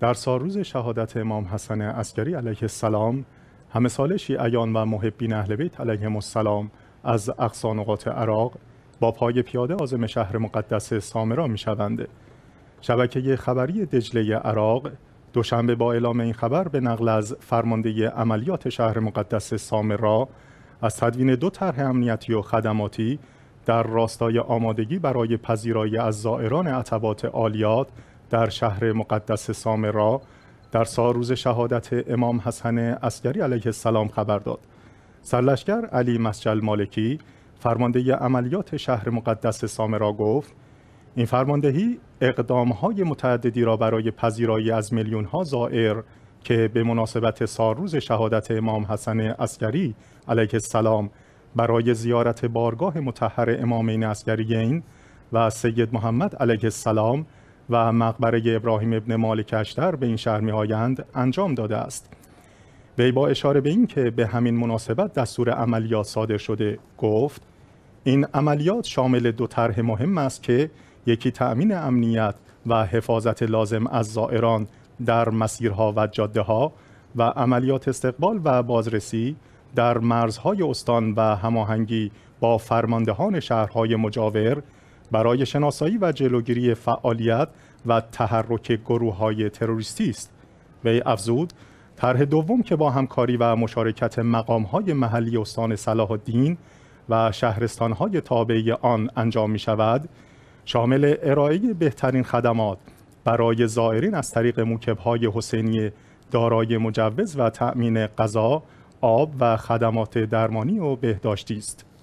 در سالروز شهادت امام حسن عسکری علیه السلام همه سال شیعیان و محبین اهل بیت علیه السلام از نقاط عراق با پای پیاده عازم شهر مقدس سامرا میشوند شبکه خبری دجله عراق دوشنبه با اعلام این خبر به نقل از فرمانده عملیات شهر مقدس سامرا از تدوین دو طرح امنیتی و خدماتی در راستای آمادگی برای پذیرایی از زائران عطبات عالیات در شهر مقدس سامرا در روز شهادت امام حسن عسکری علیه السلام خبر داد سرلشکر علی مسجل مالکی فرمانده عملیات شهر مقدس سامرا گفت این فرماندهی های متعددی را برای پذیرایی از ها زائر که به مناسبت روز شهادت امام حسن عسکری علیه السلام برای زیارت بارگاه متحر امامین این و سید محمد علیه السلام و مقبره ابراهیم ابن مالک اشتر به این شهر میآیند انجام داده است وی با اشاره به اینکه به همین مناسبت دستور عملیات صادر شده گفت این عملیات شامل دو طرح مهم است که یکی تأمین امنیت و حفاظت لازم از زائران در مسیرها و جاده ها و عملیات استقبال و بازرسی در مرزهای استان و هماهنگی با فرماندهان شهرهای مجاور برای شناسایی و جلوگیری فعالیت و تحرک گروه های تروریستی است. وی افزود طرح دوم که با همکاری و مشارکت مقام های محلی استان صلاح الدین و شهرستان های تابعه آن انجام می شود شامل ارائه بهترین خدمات برای زائرین از طریق موکب های حسینی دارای مجوز و تأمین غذا، آب و خدمات درمانی و بهداشتی است.